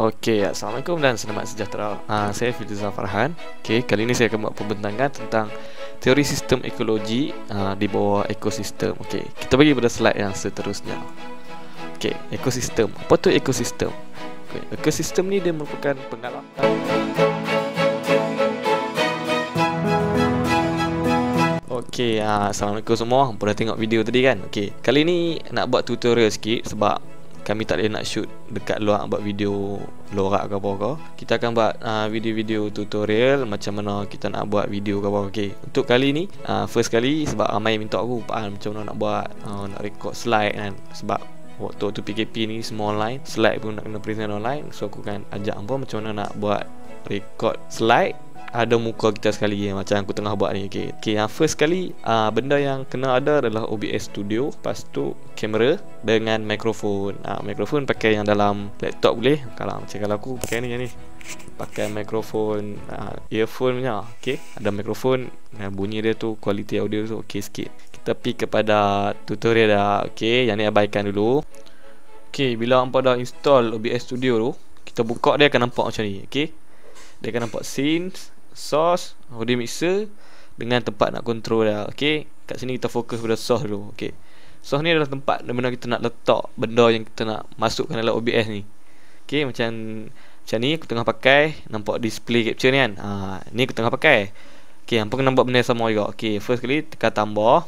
Okey, Assalamualaikum dan selamat sejahtera. Ha, saya Firza Farhan. Okey, kali ini saya akan buat pembentangan tentang teori sistem ekologi ha, di bawah ekosistem. Okey, kita bagi pada slide yang seterusnya. Okey, ekosistem. Apa tu ekosistem? Okay, ekosistem ni dia merupakan pengalaman Okey, ha, Assalamualaikum semua. Boleh tengok video tadi kan? Okey, kali ini nak buat tutorial sikit sebab kami tak boleh nak shoot dekat luar buat video lorak ke apa-apa kita akan buat uh, video-video tutorial macam mana kita nak buat video ke apa-apa okay. untuk kali ni uh, first kali sebab ramai minta aku uh, macam mana nak buat uh, nak record slide kan sebab waktu tu PKP ni semua online slide pun nak kena present online so aku akan ajak hangpa macam mana nak buat record slide ada muka kita sekali ya, macam aku tengah buat ni okey okey yang first sekali uh, benda yang kena ada adalah OBS studio lepas tu kamera dengan mikrofon uh, mikrofon pakai yang dalam laptop boleh kalau macam kalau aku pakai ni yang ni pakai mikrofon uh, earphone punya okey ada mikrofon uh, bunyi dia tu kualiti audio tu okey sikit kita pergi kepada tutorial dah okey yang ni abaikan dulu okey bila hangpa dah install OBS studio tu kita buka dia akan nampak macam ni okey dia akan nampak scenes source audio mixer dengan tempat nak control dia okey kat sini kita fokus pada source dulu okey source ni adalah tempat di mana kita nak letak benda yang kita nak masukkan dalam OBS ni okey macam macam ni aku tengah pakai nampak display capture ni kan ha ni aku tengah pakai okey hangpa kena buat benda yang sama juga okey first kali tekan tambah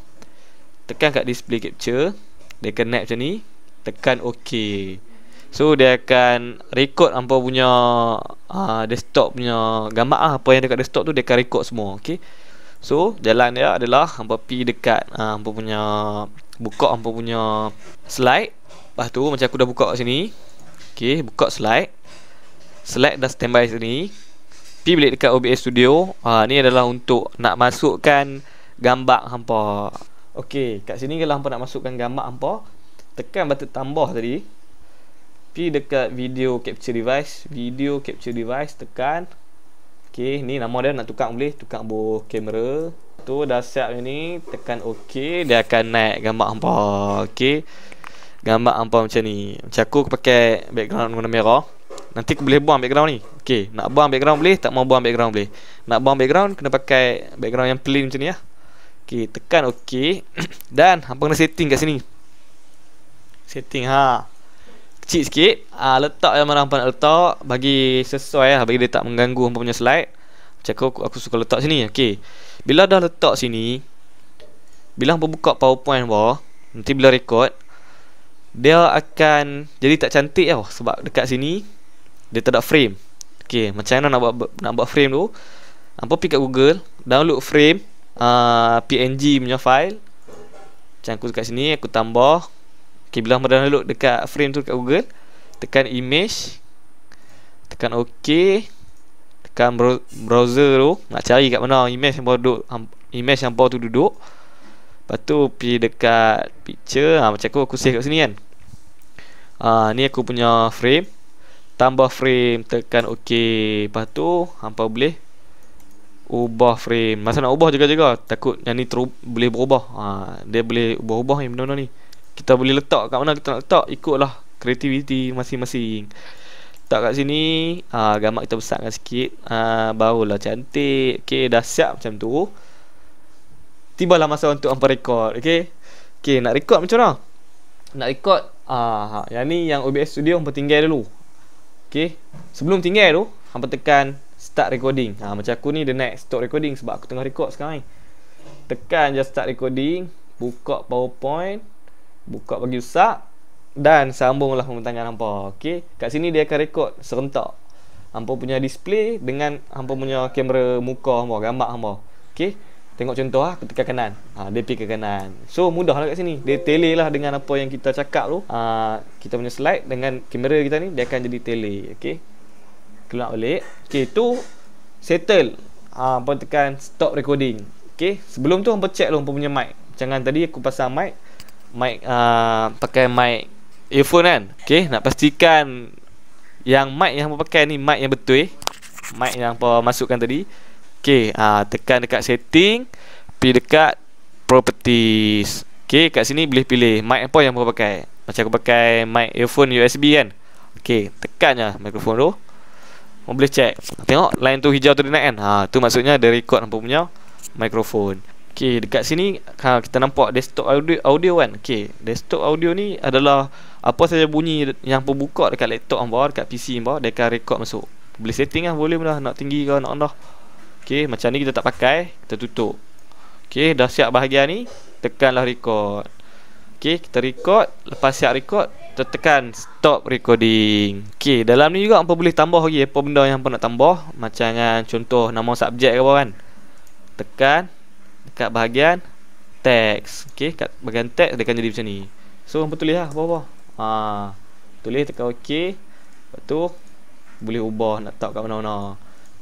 tekan kat display capture dia connect macam ni tekan okey So dia akan record apa punya uh, desktop punya gambar lah. apa yang dekat desktop tu dia akan record semua. Okey. So jalan dia adalah hampa pi dekat uh, hampa punya buka hampa punya slide. Lepas tu macam aku dah buka kat sini. Okey, buka slide. Slide dah standby sini. Pi balik dekat OBS Studio. Ah uh, ni adalah untuk nak masukkan gambar hampa. Okey, kat sini kalau hampa nak masukkan gambar hampa tekan button tambah tadi pi dekat video capture device video capture device tekan ok ni nama dia nak tukar boleh tukar buah kamera tu dah siap ni tekan ok dia akan naik gambar hampa ok gambar hampa macam ni macam aku pakai background warna merah nanti aku boleh buang background ni ok nak buang background boleh tak mau buang background boleh nak buang background kena pakai background yang plain macam ni lah ya. ok tekan ok dan hampa kena setting kat sini setting ha kecil sikit uh, Letak yang mana nak letak Bagi sesuai lah Bagi dia tak mengganggu Apa punya slide Macam aku, aku suka letak sini Okey, Bila dah letak sini Bila aku buka powerpoint bawah Nanti bila record Dia akan Jadi tak cantik tau Sebab dekat sini Dia tak ada frame Okey, Macam mana nak buat, nak buat frame tu ah, Apa pergi kat google Download frame uh, ah, PNG punya file Macam aku dekat sini Aku tambah Okay, bila Ahmad download dekat frame tu dekat Google Tekan image Tekan OK Tekan browser tu Nak cari kat mana image yang bawah duduk Image yang bawah tu duduk Lepas tu pergi dekat picture ha, Macam aku, aku save kat sini kan ha, Ni aku punya frame Tambah frame Tekan OK Lepas tu Hampa boleh Ubah frame Masa nak ubah juga-juga Takut yang ni teru- boleh berubah ha, Dia boleh ubah-ubah yang benda-benda ni kita boleh letak kat mana kita nak letak ikutlah kreativiti masing-masing letak kat sini ah ha, gambar kita besarkan sikit ah ha, barulah cantik Okay, dah siap macam tu tibalah masa untuk hampa record okay okey nak rekod macam mana nak rekod? ah ha, yang ni yang OBS Studio hampa tinggal dulu Okay, sebelum tinggal tu hampa tekan start recording ha, macam aku ni the next stop recording sebab aku tengah record sekarang ni tekan je start recording buka powerpoint Buka bagi rusak Dan sambunglah pembentangan hampa Okey Kat sini dia akan rekod serentak Hampa punya display Dengan hampa punya kamera muka hampa Gambar hampa Okey Tengok contoh lah Aku tekan kanan ha, Dia pergi ke kanan So mudah lah kat sini Dia tele lah dengan apa yang kita cakap tu ha, Kita punya slide Dengan kamera kita ni Dia akan jadi tele Okey Keluar balik Okey tu Settle ha, Hampa tekan stop recording Okey Sebelum tu hampa check lah Hampa punya mic Jangan tadi aku pasang mic mic uh, pakai mic earphone kan okey nak pastikan yang mic yang pakai ni mic yang betul eh. mic yang apa masukkan tadi okey uh, tekan dekat setting pergi dekat properties okey kat sini boleh pilih mic apa yang kau pakai macam aku pakai mic earphone USB kan okey tekan je microphone tu kau boleh check tengok line tu hijau tu dia naik kan ha tu maksudnya dia record apa punya microphone Okay, dekat sini ha, kita nampak desktop audio, audio kan Okay, desktop audio ni adalah apa saja bunyi yang pembuka dekat laptop hamba Dekat PC hamba, dia akan record masuk Boleh setting ah boleh mudah, nak tinggi ke, nak rendah Okay, macam ni kita tak pakai, kita tutup Okay, dah siap bahagian ni, tekanlah record Okay, kita record, lepas siap record, kita tekan stop recording Okay, dalam ni juga apa boleh tambah lagi, apa benda yang apa nak tambah Macam contoh nama subjek ke apa kan Tekan, dekat bahagian teks, okey kat bahagian teks dia akan jadi macam ni so hangpa tulislah apa-apa ha tulis tekan okey lepas tu boleh ubah nak letak kat mana-mana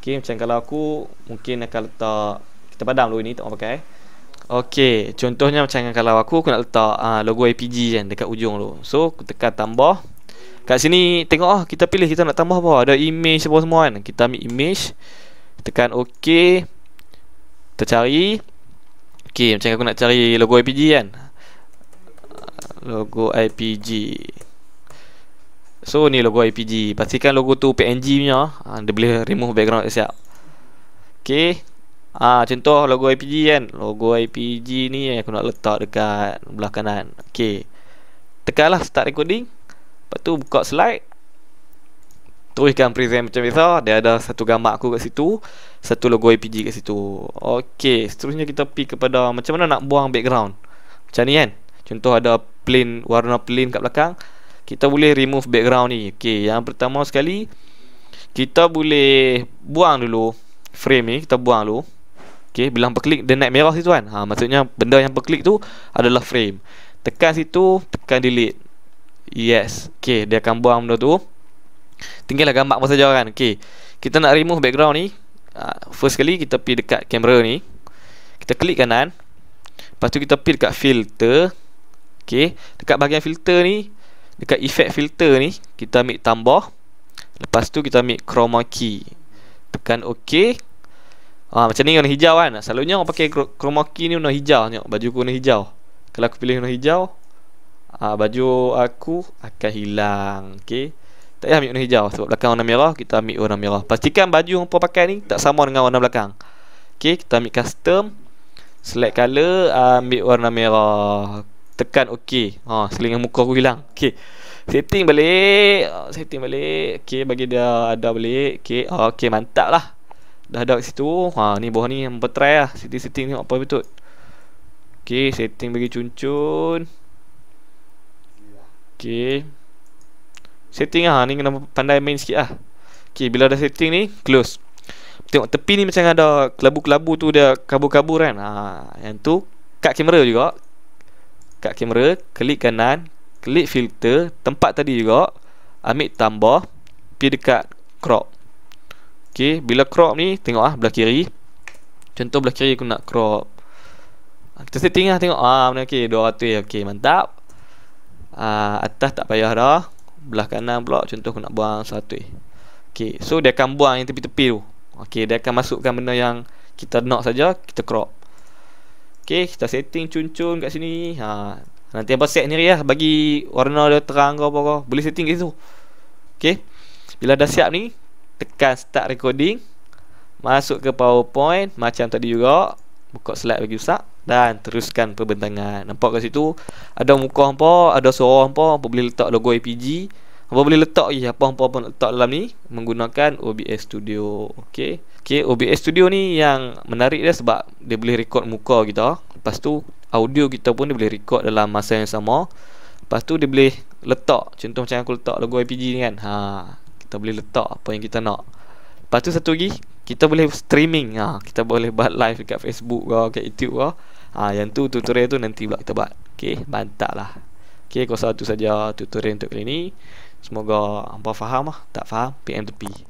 okey macam kalau aku mungkin nak letak kita padam dulu ni tak mau pakai eh. okey contohnya macam kalau aku aku nak letak ha, logo APG kan dekat ujung tu so aku tekan tambah kat sini tengok ah kita pilih kita nak tambah apa ada image apa semua kan kita ambil image tekan okey Tercari. Okay macam aku nak cari logo IPG kan Logo IPG So ni logo IPG Pastikan logo tu PNG punya ha, Dia boleh remove background siap Okay Ah ha, Contoh logo IPG kan Logo IPG ni yang aku nak letak dekat Belah kanan Okay Tekanlah start recording Lepas tu buka slide teruskan present macam biasa Dia ada satu gambar aku kat situ Satu logo IPG kat situ Okay Seterusnya kita pergi kepada Macam mana nak buang background Macam ni kan Contoh ada plain Warna plain kat belakang Kita boleh remove background ni Okay Yang pertama sekali Kita boleh Buang dulu Frame ni Kita buang dulu Okay Bilang klik, Dia naik merah situ kan ha, Maksudnya Benda yang klik tu Adalah frame Tekan situ Tekan delete Yes Okay Dia akan buang benda tu tinggal Tinggallah gambar pun saja kan Okay Kita nak remove background ni ah, First kali kita pergi dekat kamera ni Kita klik kanan Lepas tu kita pergi dekat filter Okay Dekat bahagian filter ni Dekat effect filter ni Kita ambil tambah Lepas tu kita ambil chroma key Tekan ok Ah macam ni warna hijau kan Selalunya orang pakai chroma key ni warna hijau tengok. Baju aku warna hijau Kalau aku pilih warna hijau ah, Baju aku akan hilang Okay tak payah ambil warna hijau Sebab belakang warna merah Kita ambil warna merah Pastikan baju yang perempuan pakai ni Tak sama dengan warna belakang Okay Kita ambil custom Select color Ambil warna merah Tekan ok ha, Selingan muka aku hilang Okay Setting balik Setting balik Okay bagi dia ada balik Okay, ah, okay mantap lah Dah ada kat situ ha, Ni bawah ni yang bertry lah Setting-setting ni apa betul Okay setting bagi cuncun Okay Setting ah ni kena pandai main sikit lah Okay bila dah setting ni Close Tengok tepi ni macam ada Kelabu-kelabu tu dia kabur-kabur kan ha, Yang tu Cut kamera juga Cut kamera Klik kanan Klik filter Tempat tadi juga Ambil tambah Pergi dekat crop Okay bila crop ni Tengok ah belah kiri Contoh belah kiri aku nak crop ah, Kita setting lah tengok ah, mana, Okay 200 Okay mantap Ah atas tak payah dah belah kanan pula contoh aku nak buang satu eh. Okey, so dia akan buang yang tepi-tepi tu. Okey, dia akan masukkan benda yang kita nak saja, kita crop. okay kita setting cun-cun kat sini. Ha, nanti apa set ni ya bagi warna dia terang ke apa ke. Boleh setting kat situ. Okey. Bila dah siap ni, tekan start recording. Masuk ke PowerPoint macam tadi juga. Buka slide bagi usap dan teruskan perbentangan nampak kat situ ada muka hangpa ada suara hangpa hangpa boleh letak logo APG hangpa boleh letak ya apa hangpa pun letak dalam ni menggunakan OBS Studio okey okey OBS Studio ni yang menarik dia sebab dia boleh record muka kita lepas tu audio kita pun dia boleh record dalam masa yang sama lepas tu dia boleh letak contoh macam aku letak logo APG ni kan ha kita boleh letak apa yang kita nak lepas tu satu lagi kita boleh streaming ha, kita boleh buat live dekat Facebook ke dekat YouTube ke ha, yang tu tutorial tu nanti pula kita buat okey mantap lah okey kau satu saja tutorial untuk kali ni semoga hangpa faham ah tak faham PM tepi